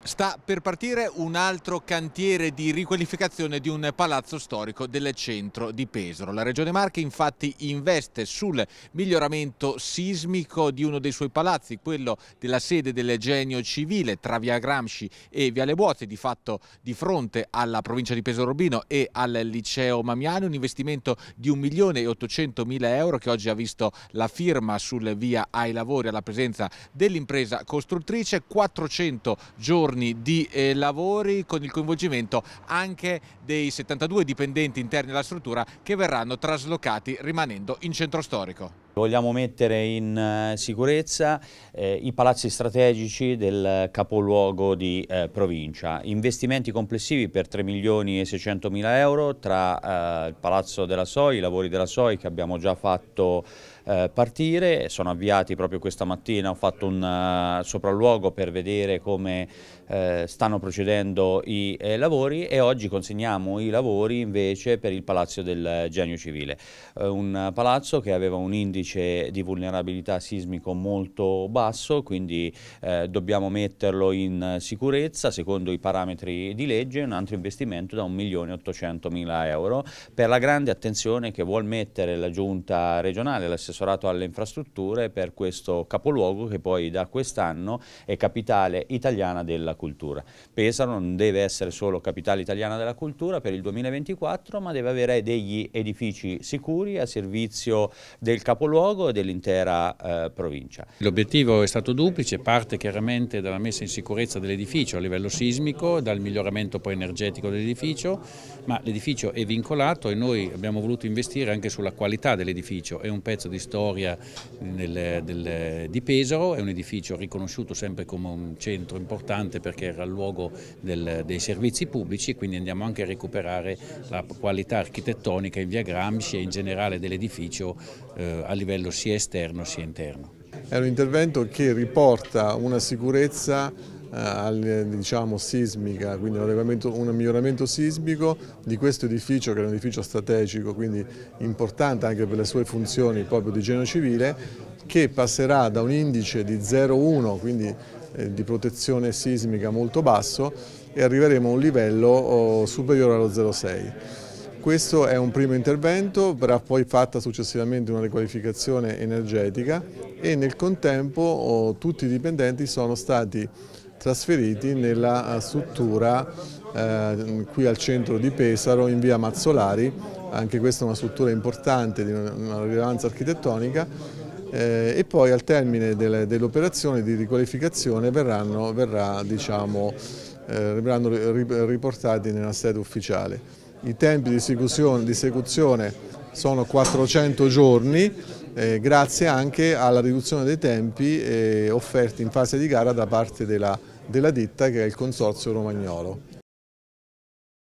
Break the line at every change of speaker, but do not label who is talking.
Sta per partire un altro cantiere di riqualificazione di un palazzo storico del centro di Pesaro. La Regione Marche infatti investe sul miglioramento sismico di uno dei suoi palazzi, quello della sede del Genio Civile tra Via Gramsci e Viale Buozzi, di fatto di fronte alla provincia di Pesaro Urbino e al liceo Mamiani, un investimento di 1.800.000 euro che oggi ha visto la firma sul via ai lavori alla presenza dell'impresa costruttrice, 400 giorni giorni di eh, lavori con il coinvolgimento anche dei 72 dipendenti interni alla struttura che verranno traslocati rimanendo in centro storico.
Vogliamo mettere in eh, sicurezza eh, i palazzi strategici del capoluogo di eh, provincia. Investimenti complessivi per 3 milioni e 600 mila euro tra eh, il Palazzo della SOI, i lavori della SOI che abbiamo già fatto eh, partire, sono avviati proprio questa mattina, ho fatto un eh, sopralluogo per vedere come stanno procedendo i lavori e oggi consegniamo i lavori invece per il Palazzo del Genio Civile, un palazzo che aveva un indice indice di vulnerabilità sismico molto basso, quindi eh, dobbiamo metterlo in sicurezza secondo i parametri di legge, un altro investimento da 1.800.000 euro. Per la grande attenzione che vuol mettere la giunta regionale, l'assessorato alle infrastrutture per questo capoluogo che poi da quest'anno è capitale italiana della cultura. Pesaro non deve essere solo capitale italiana della cultura per il 2024, ma deve avere degli edifici sicuri a servizio del capoluogo capoluogo e dell'intera eh, provincia.
L'obiettivo
è stato duplice, parte chiaramente dalla messa in sicurezza
dell'edificio a livello sismico, dal miglioramento poi energetico dell'edificio, ma l'edificio è vincolato e noi abbiamo voluto investire anche sulla qualità dell'edificio, è un pezzo di storia del, del, di Pesaro, è un edificio riconosciuto sempre come un centro importante perché era il luogo del, dei servizi pubblici, quindi andiamo anche a recuperare la qualità architettonica in via Gramsci e in generale dell'edificio eh, a livello livello sia esterno sia interno.
È un intervento che riporta una sicurezza eh, diciamo, sismica, quindi un, miglioramento sismico di questo edificio che è un edificio strategico, quindi importante anche per le sue funzioni proprio di genio civile, che passerà da un indice di 0,1, quindi eh, di protezione sismica molto basso, e arriveremo a un livello oh, superiore allo 0,6. Questo è un primo intervento, verrà poi fatta successivamente una riqualificazione energetica e nel contempo oh, tutti i dipendenti sono stati trasferiti nella eh, struttura eh, qui al centro di Pesaro in via Mazzolari, anche questa è una struttura importante di una, rilevanza architettonica eh, e poi al termine dell'operazione di riqualificazione verranno, verrà, diciamo, eh, verranno riportati nella sede ufficiale i tempi di esecuzione, di esecuzione sono 400 giorni, eh, grazie anche alla riduzione dei tempi eh, offerti in fase di gara da parte della, della ditta che è il Consorzio Romagnolo.